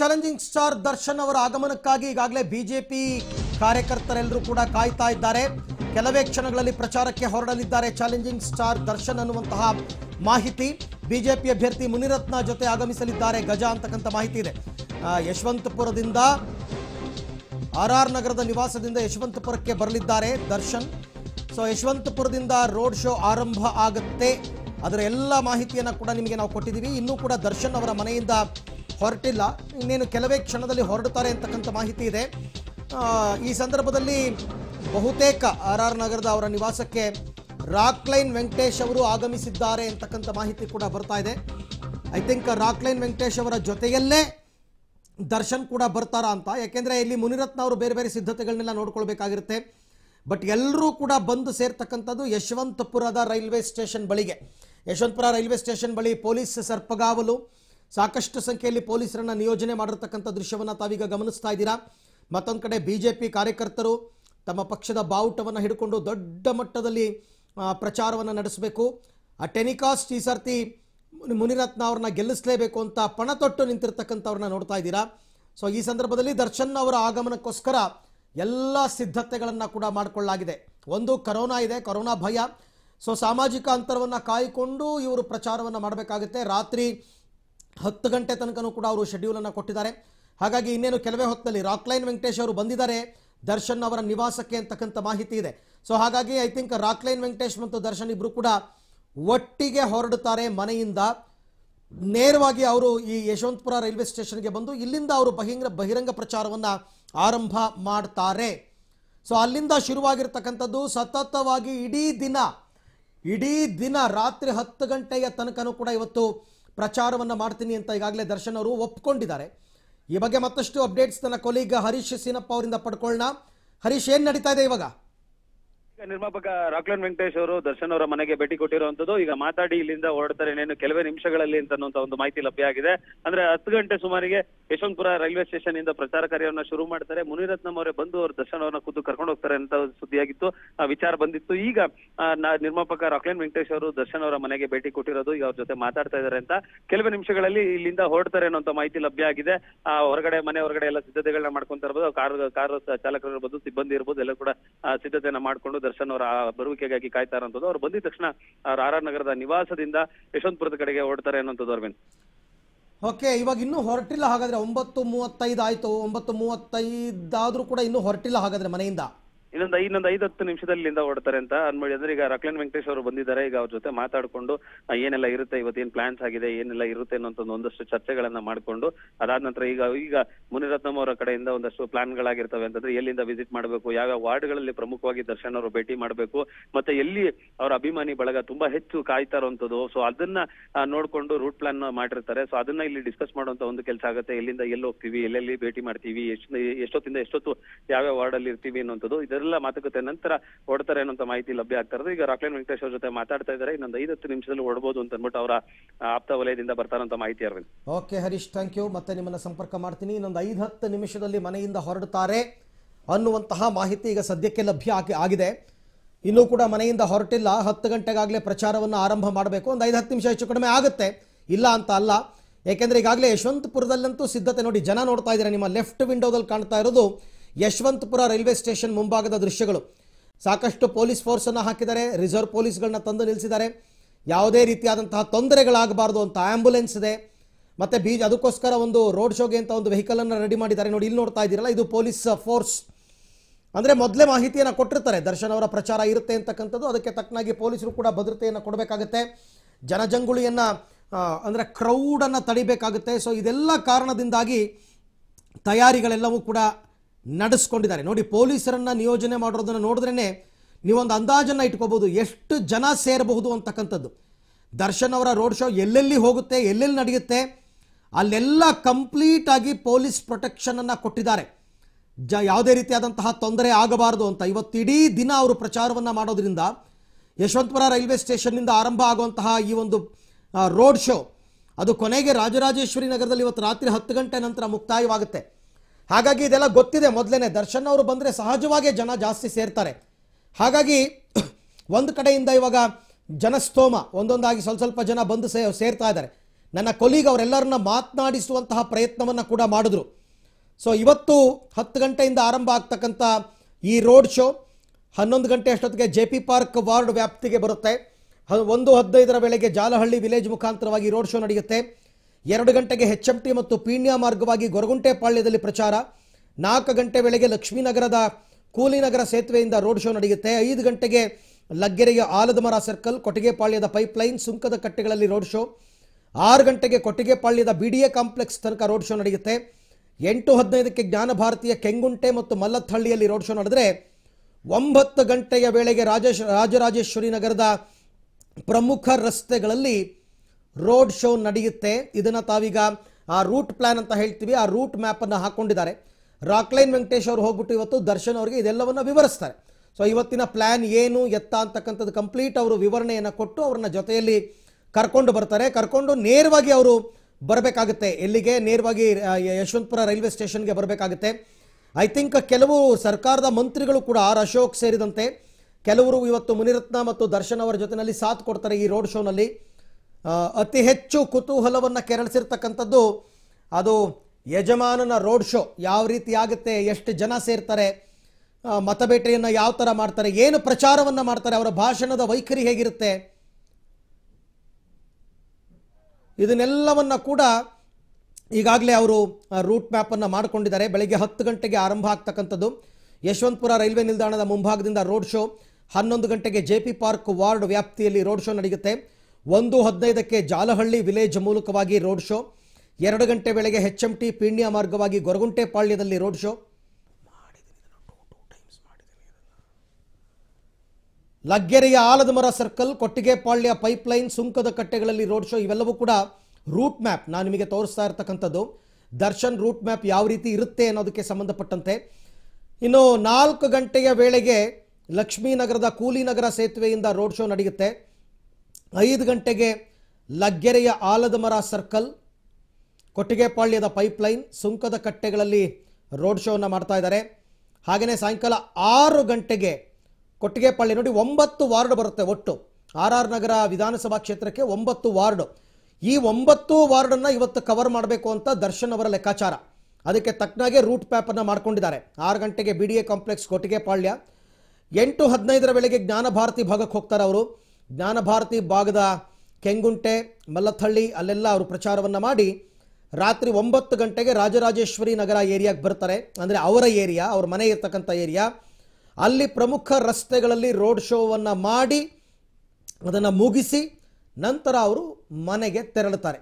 challenging star Darshan ಅವರ ಆಗಮನಕ್ಕಾಗಿ ಈಗಾಗಲೇ BJP ಕಾರ್ಯಕರ್ತರೆಲ್ಲರೂ ಕೂಡ ಕಾಯ್ತಾ ಇದ್ದಾರೆ ಕೆಲವೇ ಕ್ಷಣಗಳಲ್ಲಿ ಪ್ರಚಾರಕ್ಕೆ ಹೊರಡಲಿದ್ದಾರೆ ಚಾಲೆಂಜಿಂಗ್ ಸ್ಟಾರ್ ದರ್ಶನ್ ಅನ್ನುವಂತಹ ಮಾಹಿತಿ ಬಿಜೆಪಿ ಅಭ್ಯರ್ಥಿ ಮುನಿರತ್ನ ಜೊತೆ ಆಗಮಿಸಲಿದ್ದಾರೆ ಗಜ ಅಂತಕ್ಕಂಥ ಮಾಹಿತಿ ಇದೆ ಯಶವಂತಪುರದಿಂದ ಆರ್ ಆರ್ ನಗರದ ನಿವಾಸದಿಂದ ಯಶವಂತಪುರಕ್ಕೆ ಬರಲಿದ್ದಾರೆ ದರ್ಶನ್ ಸೊ ಯಶವಂತಪುರದಿಂದ ರೋಡ್ ಶೋ ಆರಂಭ ಆಗುತ್ತೆ ಅದರ ಎಲ್ಲ ಮಾಹಿತಿಯನ್ನು ಕೂಡ ನಿಮಗೆ ನಾವು ಕೊಟ್ಟಿದ್ದೀವಿ ಇನ್ನೂ ಕೂಡ ದರ್ಶನ್ ಅವರ ಮನೆಯಿಂದ ಹೊರಟಿಲ್ಲ ಇನ್ನೇನು ಕೆಲವೇ ಕ್ಷಣದಲ್ಲಿ ಹೊರಡುತ್ತಾರೆ ಅಂತಕ್ಕಂಥ ಮಾಹಿತಿ ಇದೆ ಈ ಸಂದರ್ಭದಲ್ಲಿ ಬಹುತೇಕ ಆರ್ ಆರ್ ನಗರದ ಅವರ ನಿವಾಸಕ್ಕೆ ರಾಕ್ಲೈನ್ ವೆಂಕಟೇಶ್ ಅವರು ಆಗಮಿಸಿದ್ದಾರೆ ಅಂತಕ್ಕಂಥ ಮಾಹಿತಿ ಕೂಡ ಬರ್ತಾ ಇದೆ ಐ ಥಿಂಕ್ ರಾಕ್ಲೈನ್ ವೆಂಕಟೇಶ್ ಅವರ ಜೊತೆಯಲ್ಲೇ ದರ್ಶನ್ ಕೂಡ ಬರ್ತಾರಾ ಅಂತ ಯಾಕೆಂದರೆ ಇಲ್ಲಿ ಮುನಿರತ್ನ ಅವರು ಬೇರೆ ಬೇರೆ ಸಿದ್ಧತೆಗಳನ್ನೆಲ್ಲ ನೋಡ್ಕೊಳ್ಬೇಕಾಗಿರುತ್ತೆ ಬಟ್ ಎಲ್ಲರೂ ಕೂಡ ಬಂದು ಸೇರ್ತಕ್ಕಂಥದ್ದು ಯಶವಂತಪುರದ ರೈಲ್ವೆ ಸ್ಟೇಷನ್ ಬಳಿಗೆ ಯಶವಂತಪುರ ರೈಲ್ವೆ ಸ್ಟೇಷನ್ ಬಳಿ ಪೊಲೀಸ್ ಸರ್ಪಗಾವಲು ಸಾಕಷ್ಟು ಸಂಖ್ಯೆಯಲ್ಲಿ ಪೊಲೀಸರನ್ನು ನಿಯೋಜನೆ ಮಾಡಿರ್ತಕ್ಕಂಥ ದೃಶ್ಯವನ್ನು ತಾವೀಗ ಗಮನಿಸ್ತಾ ಇದ್ದೀರಾ ಮತ್ತೊಂದು ಕಡೆ ಬಿಜೆಪಿ ಕಾರ್ಯಕರ್ತರು ತಮ್ಮ ಪಕ್ಷದ ಬಾವುಟವನ್ನು ಹಿಡ್ಕೊಂಡು ದೊಡ್ಡ ಮಟ್ಟದಲ್ಲಿ ಪ್ರಚಾರವನ್ನು ನಡೆಸಬೇಕು ಆ ಟೆನಿಕಾಸ್ಟ್ ಈ ಸರ್ತಿ ಮುನಿರತ್ನ ಅವ್ರನ್ನ ಗೆಲ್ಲಿಸಲೇಬೇಕು ಅಂತ ಪಣ ತೊಟ್ಟು ನಿಂತಿರ್ತಕ್ಕಂಥವ್ರನ್ನ ನೋಡ್ತಾ ಇದ್ದೀರಾ ಸೊ ಈ ಸಂದರ್ಭದಲ್ಲಿ ದರ್ಶನ್ ಅವರ ಆಗಮನಕ್ಕೋಸ್ಕರ ಎಲ್ಲ ಸಿದ್ಧತೆಗಳನ್ನು ಕೂಡ ಮಾಡಿಕೊಳ್ಳಲಾಗಿದೆ ಒಂದು ಕರೋನಾ ಇದೆ ಕರೋನಾ ಭಯ ಸೊ ಸಾಮಾಜಿಕ ಅಂತರವನ್ನು ಕಾಯ್ಕೊಂಡು ಇವರು ಪ್ರಚಾರವನ್ನು ಮಾಡಬೇಕಾಗುತ್ತೆ ರಾತ್ರಿ ಹತ್ತು ಗಂಟೆ ತನಕನೂ ಕೂಡ ಅವರು ಶೆಡ್ಯೂಲನ್ನು ಕೊಟ್ಟಿದ್ದಾರೆ ಹಾಗಾಗಿ ಇನ್ನೇನು ಕೆಲವೇ ಹೊತ್ತಲ್ಲಿ ರಾಕ್ಲೈನ್ ವೆಂಕಟೇಶ್ ಅವರು ಬಂದಿದ್ದಾರೆ ದರ್ಶನ್ ಅವರ ನಿವಾಸಕ್ಕೆ ಅಂತಕ್ಕಂಥ ಮಾಹಿತಿ ಇದೆ ಸೊ ಹಾಗಾಗಿ ಐ ಥಿಂಕ್ ರಾಕ್ಲೈನ್ ವೆಂಕಟೇಶ್ ಮತ್ತು ದರ್ಶನ್ ಇಬ್ಬರು ಕೂಡ ಒಟ್ಟಿಗೆ ಹೊರಡುತ್ತಾರೆ ಮನೆಯಿಂದ ನೇರವಾಗಿ ಅವರು ಈ ಯಶವಂತಪುರ ರೈಲ್ವೆ ಸ್ಟೇಷನ್ಗೆ ಬಂದು ಇಲ್ಲಿಂದ ಅವರು ಬಹಿಂಗ ಬಹಿರಂಗ ಪ್ರಚಾರವನ್ನು ಆರಂಭ ಮಾಡ್ತಾರೆ ಸೊ ಅಲ್ಲಿಂದ ಶುರುವಾಗಿರ್ತಕ್ಕಂಥದ್ದು ಸತತವಾಗಿ ಇಡೀ ದಿನ ಇಡೀ ದಿನ ರಾತ್ರಿ ಹತ್ತು ಗಂಟೆಯ ತನಕನೂ ಕೂಡ ಇವತ್ತು ಪ್ರಚಾರವನ್ನು ಮಾಡ್ತೀನಿ ಅಂತ ಈಗಾಗಲೇ ದರ್ಶನ್ ಅವರು ಒಪ್ಕೊಂಡಿದ್ದಾರೆ ಈ ಬಗ್ಗೆ ಮತ್ತಷ್ಟು ಅಪ್ಡೇಟ್ಸ್ ತನ್ನ ಕೊಲೀಗ್ ಹರೀಶ್ ಸೀನಪ್ಪ ಅವರಿಂದ ಪಡ್ಕೊಳ್ಳೋಣ ಹರೀಶ್ ಏನ್ ನಡೀತಾ ಇದೆ ಇವಾಗ ನಿರ್ಮಾಪಕ ರಾಕ್ಲನ್ ವೆಂಕಟೇಶ್ ಅವರು ದರ್ಶನ್ ಅವರ ಮನೆಗೆ ಭೇಟಿ ಕೊಟ್ಟಿರುವಂತದ್ದು ಈಗ ಮಾತಾಡಿ ಇಲ್ಲಿಂದ ಹೊರಡ್ತಾರೆ ಏನೇನು ಕೆಲವೇ ನಿಮಿಷಗಳಲ್ಲಿ ಅಂತ ಒಂದು ಮಾಹಿತಿ ಲಭ್ಯ ಆಗಿದೆ ಅಂದ್ರೆ ಹತ್ತು ಗಂಟೆ ಸುಮಾರಿಗೆ ಯಶವಂತಪುರ ರೈಲ್ವೆ ಸ್ಟೇಷನ್ ಇಂದ ಪ್ರಚಾರ ಕಾರ್ಯವನ್ನು ಶುರು ಮಾಡ್ತಾರೆ ಮುನಿರತ್ನಂ ಅವರೇ ಬಂದು ಅವರ ದರ್ಶನವನ್ನ ಖುದ್ದು ಕರ್ಕೊಂಡು ಹೋಗ್ತಾರೆ ಅಂತ ಸುದ್ದಿಯಾಗಿತ್ತು ವಿಚಾರ ಬಂದಿತ್ತು ಈಗ ನಿರ್ಮಾಪಕ ರಾಕ್ಲೈನ್ ವೆಂಕಟೇಶ್ ಅವರು ದರ್ಶನ್ ಅವರ ಮನೆಗೆ ಭೇಟಿ ಕೊಟ್ಟಿರೋದು ಈಗ ಅವ್ರ ಜೊತೆ ಮಾತಾಡ್ತಾ ಇದ್ದಾರೆ ಅಂತ ಕೆಲವೇ ನಿಮಿಷಗಳಲ್ಲಿ ಇಲ್ಲಿಂದ ಹೊರಡ್ತಾರೆ ಅನ್ನೋಂತ ಮಾಹಿತಿ ಲಭ್ಯ ಆಗಿದೆ ಆ ಹೊರಗಡೆ ಮನೆ ಹೊರಗಡೆ ಎಲ್ಲ ಸಿದ್ಧತೆಗಳನ್ನ ಮಾಡ್ಕೊಂತ ಇರ್ಬೋದು ಕಾರ್ ಕಾರ್ ಚಾಲಕರು ಇರ್ಬೋದು ಸಿಬ್ಬಂದಿ ಇರ್ಬೋದು ಎಲ್ಲ ಕೂಡ ಸಿದ್ಧತೆಯನ್ನ ಮಾಡ್ಕೊಂಡು ದರ್ಶನ್ ಅವರ ಬರುವಿಕೆಗಾಗಿ ಕಾಯ್ತಾ ಅವ್ರು ಬಂದಿದ ತಕ್ಷಣ ಆರ್ ಆರ್ ನಗರದ ನಿವಾಸದಿಂದ ಯಶವಂತಪುರದ ಕಡೆಗೆ ಹೊರಡ್ತಾರೆ ಅನ್ನೋಂಥದ್ದು ಅರವಿಂದ್ ಓಕೆ ಇವಾಗ ಇನ್ನೂ ಹೊರಟಿಲ್ಲ ಹಾಗಾದರೆ ಒಂಬತ್ತು ಮೂವತ್ತೈದು ಆಯಿತು ಒಂಬತ್ತು ಮೂವತ್ತೈದಾದರೂ ಕೂಡ ಇನ್ನೂ ಹೊರಟಿಲ್ಲ ಹಾಗಾದರೆ ಮನೆಯಿಂದ ಇನ್ನೊಂದು ಇನ್ನೊಂದು ಐದು ಹತ್ತು ನಿಮಿಷದಲ್ಲಿ ಓಡ್ತಾರೆ ಅಂತ ಅನ್ಮಾಡಿ ಅಂದ್ರೆ ಈಗ ರಕ್ಲೆನ್ ವೆಂಕಟೇಶ್ ಅವರು ಬಂದಿದ್ದಾರೆ ಈಗ ಅವ್ರ ಜೊತೆ ಮಾತಾಡ್ಕೊಂಡು ಏನೆಲ್ಲ ಇರುತ್ತೆ ಇವತ್ತೇನ್ ಪ್ಲಾನ್ಸ್ ಆಗಿದೆ ಏನೆಲ್ಲ ಇರುತ್ತೆ ಒಂದು ಒಂದಷ್ಟು ಚರ್ಚೆಗಳನ್ನ ಮಾಡಿಕೊಂಡು ಅದಾದ ನಂತರ ಈಗ ಈಗ ಮುನಿರತ್ನಂ ಅವರ ಕಡೆಯಿಂದ ಒಂದಷ್ಟು ಪ್ಲಾನ್ ಗಳಾಗಿರ್ತವೆ ಅಂತಂದ್ರೆ ಎಲ್ಲಿಂದ ವಿಸಿಟ್ ಮಾಡಬೇಕು ಯಾವ ವಾರ್ಡ್ಗಳಲ್ಲಿ ಪ್ರಮುಖವಾಗಿ ದರ್ಶನ್ ಅವರು ಭೇಟಿ ಮಾಡಬೇಕು ಮತ್ತೆ ಎಲ್ಲಿ ಅವರ ಅಭಿಮಾನಿ ಬಳಗ ತುಂಬಾ ಹೆಚ್ಚು ಕಾಯ್ತಾ ಇರುವಂತದ್ದು ಸೊ ಅದನ್ನ ನೋಡ್ಕೊಂಡು ರೂಟ್ ಪ್ಲಾನ್ ಮಾಡಿರ್ತಾರೆ ಸೊ ಅದನ್ನ ಇಲ್ಲಿ ಡಿಸ್ಕಸ್ ಮಾಡುವಂತ ಒಂದು ಕೆಲಸ ಆಗುತ್ತೆ ಎಲ್ಲಿಂದ ಎಲ್ಲಿ ಹೋಗ್ತೀವಿ ಎಲ್ಲೆಲ್ಲಿ ಭೇಟಿ ಮಾಡ್ತೀವಿ ಎಷ್ಟು ಎಷ್ಟೊತ್ತಿಂದ ಎಷ್ಟೊತ್ತು ಯಾವ್ಯಾವ ವಾರ್ಡ್ ಅಲ್ಲಿ ಇರ್ತೀವಿ ಅನ್ನೋಂಥದ್ದು ಇದೆಲ್ಲ ಇದೆಲ್ಲ ಮಾತುಕತೆ ನಂತರ ಹೊಡ್ತಾರೆ ಅನ್ನೋ ಮಾಹಿತಿ ಲಭ್ಯ ಆಗ್ತಾ ಈಗ ರಾಕ್ಲೇನ್ ವೆಂಕಟೇಶ್ ಅವ್ರ ಜೊತೆ ಮಾತಾಡ್ತಾ ಇದ್ದಾರೆ ಇನ್ನೊಂದು ಐದು ಹತ್ತು ನಿಮಿಷದಲ್ಲಿ ಹೊಡಬಹುದು ಅಂತ ಅಂದ್ಬಿಟ್ಟು ಅವರ ಆಪ್ತ ವಲಯದಿಂದ ಬರ್ತಾರಂತ ಮಾಹಿತಿ Arvind okay Harish thank you ಮತ್ತೆ ನಿಮ್ಮನ್ನ ಸಂಪರ್ಕ ಮಾಡ್ತೀನಿ ಇನ್ನೊಂದು ಐದು ಹತ್ತು ನಿಮಿಷದಲ್ಲಿ ಮನೆಯಿಂದ ಹೊರಡ್ತಾರೆ ಅನ್ನುವಂತಹ ಮಾಹಿತಿ ಈಗ ಸದ್ಯಕ್ಕೆ ಲಭ್ಯ ಆಗಿದೆ ಇನ್ನೂ ಕೂಡ ಮನೆಯಿಂದ ಹೊರಟಿಲ್ಲ ಹತ್ತು ಗಂಟೆಗಾಗಲೇ ಪ್ರಚಾರವನ್ನು ಆರಂಭ ಮಾಡಬೇಕು ಒಂದು ಐದು ಹತ್ತು ನಿಮಿಷ ಹೆಚ್ಚು ಕಡಿಮೆ ಆಗುತ್ತೆ ಇಲ್ಲ ಅಂತ ಅಲ್ಲ ಏಕೆಂದರೆ ಈಗಾಗಲೇ ಯಶವಂತಪುರದಲ್ಲಂತೂ ಸಿದ್ಧತೆ ನೋಡಿ ಜನ ನೋಡ್ತಾ ಇದ್ದಾರೆ ನಿಮ್ಮ ಲೆಫ್ಟ್ ವಿಂಡೋದಲ್ಲಿ ಕಾಣ್ತಾ ಇರೋದು ಯಶವಂತಪುರ ರೈಲ್ವೆ ಸ್ಟೇಷನ್ ಮುಂಭಾಗದ ದೃಶ್ಯಗಳು ಸಾಕಷ್ಟು ಪೊಲೀಸ್ ಫೋರ್ಸನ್ನು ಹಾಕಿದ್ದಾರೆ ರಿಸರ್ವ್ ಪೊಲೀಸ್ಗಳನ್ನ ತಂದು ನಿಲ್ಲಿಸಿದ್ದಾರೆ ಯಾವುದೇ ರೀತಿಯಾದಂತಹ ತೊಂದರೆಗಳಾಗಬಾರ್ದು ಅಂತ ಆ್ಯಂಬುಲೆನ್ಸ್ ಇದೆ ಮತ್ತು ಬೀಜ ಅದಕ್ಕೋಸ್ಕರ ಒಂದು ರೋಡ್ ಶೋಗೆ ಅಂತ ಒಂದು ವೆಹಿಕಲನ್ನು ರೆಡಿ ಮಾಡಿದ್ದಾರೆ ನೋಡಿ ಇಲ್ಲಿ ನೋಡ್ತಾ ಇದ್ದೀರಲ್ಲ ಇದು ಪೊಲೀಸ್ ಫೋರ್ಸ್ ಅಂದರೆ ಮೊದಲೇ ಮಾಹಿತಿಯನ್ನು ಕೊಟ್ಟಿರ್ತಾರೆ ದರ್ಶನ್ ಅವರ ಪ್ರಚಾರ ಇರುತ್ತೆ ಅಂತಕ್ಕಂಥದ್ದು ಅದಕ್ಕೆ ತಕ್ಕನಾಗಿ ಪೊಲೀಸರು ಕೂಡ ಭದ್ರತೆಯನ್ನು ಕೊಡಬೇಕಾಗುತ್ತೆ ಜನಜಂಗುಳಿಯನ್ನು ಅಂದರೆ ಕ್ರೌಡನ್ನು ತಡಿಬೇಕಾಗುತ್ತೆ ಸೊ ಇದೆಲ್ಲ ಕಾರಣದಿಂದಾಗಿ ತಯಾರಿಗಳೆಲ್ಲವೂ ಕೂಡ ನಡೆಸ್ಕೊಂಡಿದ್ದಾರೆ ನೋಡಿ ಪೊಲೀಸರನ್ನು ನಿಯೋಜನೆ ಮಾಡೋದನ್ನು ನೋಡಿದ್ರೇ ನೀವೊಂದು ಅಂದಾಜನ್ನು ಇಟ್ಕೋಬಹುದು ಎಷ್ಟು ಜನ ಸೇರಬಹುದು ಅಂತಕ್ಕಂಥದ್ದು ದರ್ಶನ್ ಅವರ ರೋಡ್ ಶೋ ಎಲ್ಲೆಲ್ಲಿ ಹೋಗುತ್ತೆ ಎಲ್ಲೆಲ್ಲಿ ನಡೆಯುತ್ತೆ ಅಲ್ಲೆಲ್ಲ ಕಂಪ್ಲೀಟ್ ಆಗಿ ಪೊಲೀಸ್ ಪ್ರೊಟೆಕ್ಷನನ್ನು ಕೊಟ್ಟಿದ್ದಾರೆ ಜ ಯಾವುದೇ ರೀತಿಯಾದಂತಹ ತೊಂದರೆ ಆಗಬಾರದು ಅಂತ ಇವತ್ತು ಇಡೀ ದಿನ ಅವರು ಪ್ರಚಾರವನ್ನು ಮಾಡೋದ್ರಿಂದ ಯಶವಂತಪುರ ರೈಲ್ವೆ ಸ್ಟೇಷನ್ನಿಂದ ಆರಂಭ ಆಗುವಂತಹ ಈ ಒಂದು ರೋಡ್ ಶೋ ಅದು ಕೊನೆಗೆ ರಾಜರಾಜೇಶ್ವರಿ ನಗರದಲ್ಲಿ ಇವತ್ತು ರಾತ್ರಿ ಹತ್ತು ಗಂಟೆ ನಂತರ ಮುಕ್ತಾಯವಾಗುತ್ತೆ ಹಾಗಾಗಿ ಇದೆಲ್ಲ ಗೊತ್ತಿದೆ ಮೊದಲೇ ದರ್ಶನ್ ಅವರು ಬಂದರೆ ಸಹಜವಾಗಿ ಜನ ಜಾಸ್ತಿ ಸೇರ್ತಾರೆ ಹಾಗಾಗಿ ಒಂದು ಕಡೆಯಿಂದ ಇವಾಗ ಜನಸ್ತೋಮ ಒಂದೊಂದಾಗಿ ಸ್ವಲ್ಪ ಸ್ವಲ್ಪ ಜನ ಬಂದು ಸೇ ಸೇರ್ತಾ ಇದ್ದಾರೆ ನನ್ನ ಕೊಲೀಗ್ ಅವರೆಲ್ಲರನ್ನ ಮಾತನಾಡಿಸುವಂತಹ ಪ್ರಯತ್ನವನ್ನು ಕೂಡ ಮಾಡಿದ್ರು ಸೊ ಇವತ್ತು ಹತ್ತು ಗಂಟೆಯಿಂದ ಆರಂಭ ಆಗ್ತಕ್ಕಂಥ ಈ ರೋಡ್ ಶೋ ಹನ್ನೊಂದು ಗಂಟೆ ಅಷ್ಟೊತ್ತಿಗೆ ಜೆ ಪಿ ಪಾರ್ಕ್ ವಾರ್ಡ್ ವ್ಯಾಪ್ತಿಗೆ ಬರುತ್ತೆ ಒಂದು ಹದಿನೈದರ ವೇಳೆಗೆ ಜಾಲಹಳ್ಳಿ ವಿಲೇಜ್ ಮುಖಾಂತರವಾಗಿ ರೋಡ್ ಶೋ ನಡೆಯುತ್ತೆ ಎರಡು ಗಂಟೆಗೆ ಟಿ ಮತ್ತು ಪೀಣ್ಯ ಮಾರ್ಗವಾಗಿ ಗೊರಗುಂಟೆಪಾಳ್ಯದಲ್ಲಿ ಪ್ರಚಾರ ನಾಲ್ಕು ಗಂಟೆ ವೇಳೆಗೆ ಲಕ್ಷ್ಮೀನಗರದ ಕೂಲಿನಗರ ಸೇತುವೆಯಿಂದ ರೋಡ್ ಶೋ ನಡೆಯುತ್ತೆ ಐದು ಗಂಟೆಗೆ ಲಗ್ಗೆರೆಯ ಆಲದಮರ ಸರ್ಕಲ್ ಕೊಟ್ಟಿಗೆಪಾಳ್ಯದ ಪೈಪ್ಲೈನ್ ಸುಂಕದ ಕಟ್ಟೆಗಳಲ್ಲಿ ರೋಡ್ ಶೋ ಆರು ಗಂಟೆಗೆ ಕೊಟ್ಟಿಗೆಪಾಳ್ಯದ ಬಿ ಡಿ ಎ ಕಾಂಪ್ಲೆಕ್ಸ್ ತನಕ ರೋಡ್ ಶೋ ನಡೆಯುತ್ತೆ ಎಂಟು ಹದಿನೈದಕ್ಕೆ ಜ್ಞಾನಭಾರತಿಯ ಕೆಂಗುಂಟೆ ಮತ್ತು ಮಲ್ಲತ್ಹಳ್ಳಿಯಲ್ಲಿ ರೋಡ್ ಶೋ ನಡೆದರೆ ಒಂಬತ್ತು ಗಂಟೆಯ ವೇಳೆಗೆ ರಾಜೇಶ್ ರಾಜರಾಜೇಶ್ವರಿ ನಗರದ ಪ್ರಮುಖ ರಸ್ತೆಗಳಲ್ಲಿ ರೋಡ್ ಶೋ ನಡೆಯುತ್ತೆ ಇದನ್ನು ತಾವೀಗ ಆ ರೂಟ್ ಪ್ಲಾನ್ ಅಂತ ಹೇಳ್ತೀವಿ ಆ ರೂಟ್ ಮ್ಯಾಪನ್ನು ರಾಕ್ ಲೈನ್ ವೆಂಕಟೇಶ್ ಅವರು ಹೋಗ್ಬಿಟ್ಟು ಇವತ್ತು ದರ್ಶನ್ ಅವರಿಗೆ ಇದೆಲ್ಲವನ್ನು ವಿವರಿಸ್ತಾರೆ ಸೊ ಇವತ್ತಿನ ಪ್ಲ್ಯಾನ್ ಏನು ಎತ್ತ ಅಂತಕ್ಕಂಥದ್ದು ಕಂಪ್ಲೀಟ್ ಅವರು ವಿವರಣೆಯನ್ನು ಕೊಟ್ಟು ಅವ್ರನ್ನ ಜೊತೆಯಲ್ಲಿ ಕರ್ಕೊಂಡು ಬರ್ತಾರೆ ಕರ್ಕೊಂಡು ನೇರವಾಗಿ ಅವರು ಬರಬೇಕಾಗುತ್ತೆ ಎಲ್ಲಿಗೆ ನೇರವಾಗಿ ಯಶವಂತಪುರ ರೈಲ್ವೆ ಸ್ಟೇಷನ್ಗೆ ಬರಬೇಕಾಗುತ್ತೆ ಐ ಥಿಂಕ್ ಕೆಲವು ಸರ್ಕಾರದ ಮಂತ್ರಿಗಳು ಕೂಡ ಆರ್ ಅಶೋಕ್ ಸೇರಿದಂತೆ ಕೆಲವರು ಇವತ್ತು ಮುನಿರತ್ನ ಮತ್ತು ದರ್ಶನ್ ಅವರ ಜೊತೆಯಲ್ಲಿ ಸಾಥ್ ಕೊಡ್ತಾರೆ ಈ ರೋಡ್ ಶೋನಲ್ಲಿ ಅತಿ ಹೆಚ್ಚು ಕುತೂಹಲವನ್ನು ಕೆರಳಿಸಿರ್ತಕ್ಕಂಥದ್ದು ಅದು ಯಜಮಾನನ ರೋಡ್ ಶೋ ಯಾವ ರೀತಿ ಆಗುತ್ತೆ ಎಷ್ಟು ಜನ ಸೇರ್ತಾರೆ ಮತಬೇಟೆಯನ್ನು ಯಾವ ಥರ ಮಾಡ್ತಾರೆ ಏನು ಪ್ರಚಾರವನ್ನು ಮಾಡ್ತಾರೆ ಅವರ ಭಾಷಣದ ವೈಖರಿ ಹೇಗಿರುತ್ತೆ ಇದನ್ನೆಲ್ಲವನ್ನು ಕೂಡ ಈಗಾಗಲೇ ಅವರು ರೂಟ್ ಮ್ಯಾಪನ್ನು ಮಾಡಿಕೊಂಡಿದ್ದಾರೆ ಬೆಳಗ್ಗೆ ಹತ್ತು ಗಂಟೆಗೆ ಆರಂಭ ಆಗ್ತಕ್ಕಂಥದ್ದು ಯಶವಂತಪುರ ರೈಲ್ವೆ ನಿಲ್ದಾಣದ ಮುಂಭಾಗದಿಂದ ರೋಡ್ ಶೋ ಹನ್ನೊಂದು ಗಂಟೆಗೆ ಜೆ ಪಿ ಪಾರ್ಕ್ ವಾರ್ಡ್ ವ್ಯಾಪ್ತಿಯಲ್ಲಿ ರೋಡ್ ಶೋ ನಡೆಯುತ್ತೆ ಒಂದು ಹದಿನೈದಕ್ಕೆ ಜಾಲಹಳ್ಳಿ ವಿಲೇಜ್ ಮೂಲಕವಾಗಿ ರೋಡ್ ಶೋ ಎರಡು ಗಂಟೆ ವೇಳೆಗೆ ಎಚ್ ಎಂ ಟಿ ಪೀಣ್ಯ ಮಾರ್ಗವಾಗಿ ಗೊರಗುಂಟೆ ಪಾಳ್ಯದಲ್ಲಿ ರೋಡ್ ಶೋ ಲಗ್ಗೆರೆಯ ಆಲದ ಮರ ಸರ್ಕಲ್ ಕೊಟ್ಟಿಗೆಪಾಳ್ಯ ಪೈಪ್ಲೈನ್ ಸುಂಕದ ಕಟ್ಟೆಗಳಲ್ಲಿ ರೋಡ್ ಶೋ ಇವೆಲ್ಲವೂ ಕೂಡ ರೂಟ್ ಮ್ಯಾಪ್ ನಾನು ನಿಮಗೆ ತೋರಿಸ್ತಾ ಇರತಕ್ಕಂಥದ್ದು ದರ್ಶನ್ ರೂಟ್ ಮ್ಯಾಪ್ ಯಾವ ರೀತಿ ಇರುತ್ತೆ ಅನ್ನೋದಕ್ಕೆ ಸಂಬಂಧಪಟ್ಟಂತೆ ಇನ್ನು ನಾಲ್ಕು ಗಂಟೆಯ ವೇಳೆಗೆ ಲಕ್ಷ್ಮೀನಗರದ ಕೂಲಿನಗರ ಸೇತುವೆಯಿಂದ ರೋಡ್ ಶೋ ನಡೆಯುತ್ತೆ ಐದು ಗಂಟೆಗೆ ಲಗ್ಗೆರೆಯ ಆಲದ ಮರ ಸರ್ಕಲ್ ಕೊಟ್ಟಿಗೆಪಾಳ್ಯದ ಪೈಪ್ಲೈನ್ ಸುಂಕದ ಕಟ್ಟೆಗಳಲ್ಲಿ ರೋಡ್ ಶೋವನ್ನು ಮಾಡ್ತಾ ಇದ್ದಾರೆ ಹಾಗೆಯೇ ಸಾಯಂಕಾಲ ಆರು ಗಂಟೆಗೆ ಕೊಟ್ಟಿಗೆಪಾಳ್ಯ ನೋಡಿ ಒಂಬತ್ತು ವಾರ್ಡ್ ಬರುತ್ತೆ ಒಟ್ಟು ಆರ್ ಆರ್ ನಗರ ವಿಧಾನಸಭಾ ಕ್ಷೇತ್ರಕ್ಕೆ ಒಂಬತ್ತು ವಾರ್ಡ್ ಈ ಒಂಬತ್ತು ವಾರ್ಡನ್ನು ಇವತ್ತು ಕವರ್ ಮಾಡಬೇಕು ಅಂತ ದರ್ಶನ್ ಅವರ ಲೆಕ್ಕಾಚಾರ ಅದಕ್ಕೆ ತಕ್ಕನಾಗೆ ರೂಟ್ ಪ್ಯಾಪನ್ನು ಮಾಡ್ಕೊಂಡಿದ್ದಾರೆ ಆರು ಗಂಟೆಗೆ B D A complex Kottigepalya ಎಂಟು ಹದಿನೈದರ ವೇಳೆಗೆ ಜ್ಞಾನ ಭಾಗಕ್ಕೆ ಹೋಗ್ತಾರೆ ಅವರು ಜ್ಞಾನಭಾರತಿ ಭಾಗದ ಕೆಂಗುಂಟೆ ಮಲ್ಲಥಳ್ಳಿ ಅಲ್ಲೆಲ್ಲ ಅವರು ಪ್ರಚಾರವನ್ನು ಮಾಡಿ ರಾತ್ರಿ ಒಂಬತ್ತು ಗಂಟೆಗೆ ರಾಜರಾಜೇಶ್ವರಿ ನಗರ ಏರಿಯಾಗೆ ಬರ್ತಾರೆ ಅಂದರೆ ಅವರ ಏರಿಯಾ ಅವ್ರ ಮನೆ ಇರ್ತಕ್ಕಂಥ ಏರಿಯಾ ಅಲ್ಲಿ ಪ್ರಮುಖ ರಸ್ತೆಗಳಲ್ಲಿ ರೋಡ್ ಶೋವನ್ನು ಮಾಡಿ ಅದನ್ನು ಮುಗಿಸಿ ನಂತರ ಅವರು ಮನೆಗೆ ತೆರಳುತ್ತಾರೆ